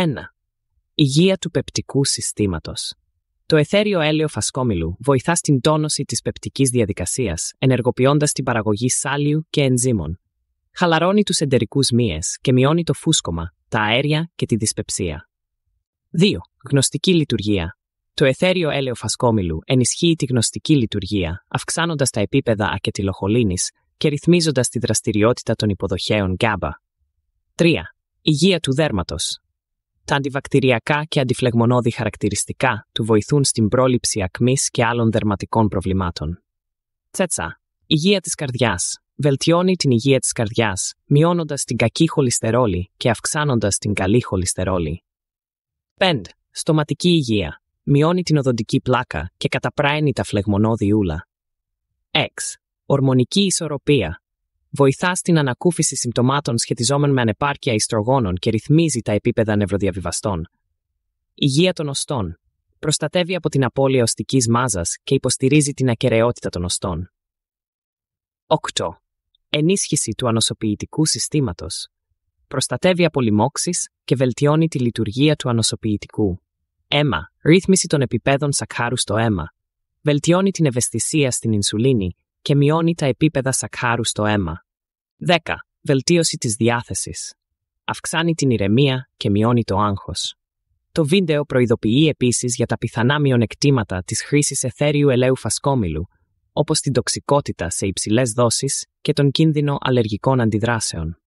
1. Υγεία του πεπτικού συστήματος. Το εθέριο έλαιο φασκόμηλου βοηθά στην τόνωση της πεπτικής διαδικασίας, ενεργοποιώντας την παραγωγή σάλιου και ενζήμων. Χαλαρώνει τους εντερικούς μύες και μειώνει το φούσκωμα, τα αέρια και τη δυσπεψία. 2. Γνωστική λειτουργία. Το εθέριο έλαιο φασκόμηλου ενισχύει τη γνωστική λειτουργία, αυξάνοντας τα επίπεδα ακετυλοχολίνης και ρυθμίζοντας τη δραστηριότητα των υποδοχέων γκάμπα. 3. Υγεία του δέρματος. Τα αντιβακτηριακά και αντιφλεγμονώδη χαρακτηριστικά του βοηθούν στην πρόληψη ακμής και άλλων δερματικών προβλημάτων. Τσέτσα. Υγεία της καρδιάς. Βελτιώνει την υγεία της καρδιάς, μειώνοντας την κακή χολυστερόλη και αυξάνοντας την καλή χολυστερόλη. 5. Στοματική υγεία. Μειώνει την οδοντική πλάκα και καταπράει τα φλεγμονώδη ούλα. 6. Ορμονική ισορροπία βοηθά στην ανακούφιση συμπτωμάτων σχετιζόμενων με ανεπάρκεια ιστρογόνων και ρυθμίζει τα επίπεδα νευροδιαβιβαστών. Υγεία των οστών. Προστατεύει από την απώλεια οστικής μάζας και υποστηρίζει την ακαιρεότητα των οστών. 8. Ενίσχυση του ανοσοποιητικού συστήματος Προστατεύει από λοιμώξεις και βελτιώνει τη λειτουργία του ανοσοποιητικού. Αίμα. Ρύθμιση των επιπέδων σακχάρου στο αίμα. Βελτιώνει την ευαισθησία στην ινσουλίνη και μειώνει τα επίπεδα σακχάρου στο αίμα. 10. Βελτίωση της διάθεσης. Αυξάνει την ηρεμία και μειώνει το άγχος. Το βίντεο προειδοποιεί επίσης για τα πιθανά μειονεκτήματα της χρήσης εθέριου ελαίου φασκόμηλου, όπως την τοξικότητα σε υψηλές δόσεις και τον κίνδυνο αλλεργικών αντιδράσεων.